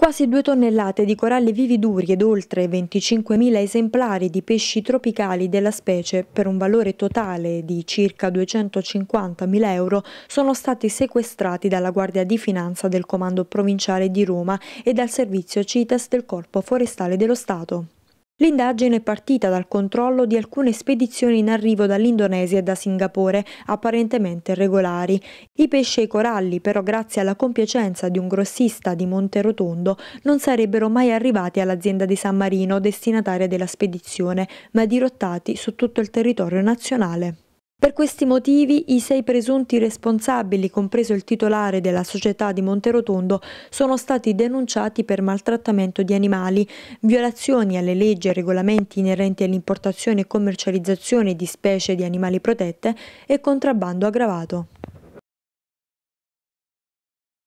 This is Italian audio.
Quasi due tonnellate di coralli vivi duri ed oltre 25.000 esemplari di pesci tropicali della specie, per un valore totale di circa 250.000 euro, sono stati sequestrati dalla Guardia di Finanza del Comando Provinciale di Roma e dal servizio CITES del Corpo Forestale dello Stato. L'indagine è partita dal controllo di alcune spedizioni in arrivo dall'Indonesia e da Singapore, apparentemente regolari. I pesci e i coralli, però grazie alla compiacenza di un grossista di Monterotondo, non sarebbero mai arrivati all'azienda di San Marino, destinataria della spedizione, ma dirottati su tutto il territorio nazionale. Per questi motivi i sei presunti responsabili, compreso il titolare della società di Monterotondo, sono stati denunciati per maltrattamento di animali, violazioni alle leggi e regolamenti inerenti all'importazione e commercializzazione di specie di animali protette e contrabbando aggravato.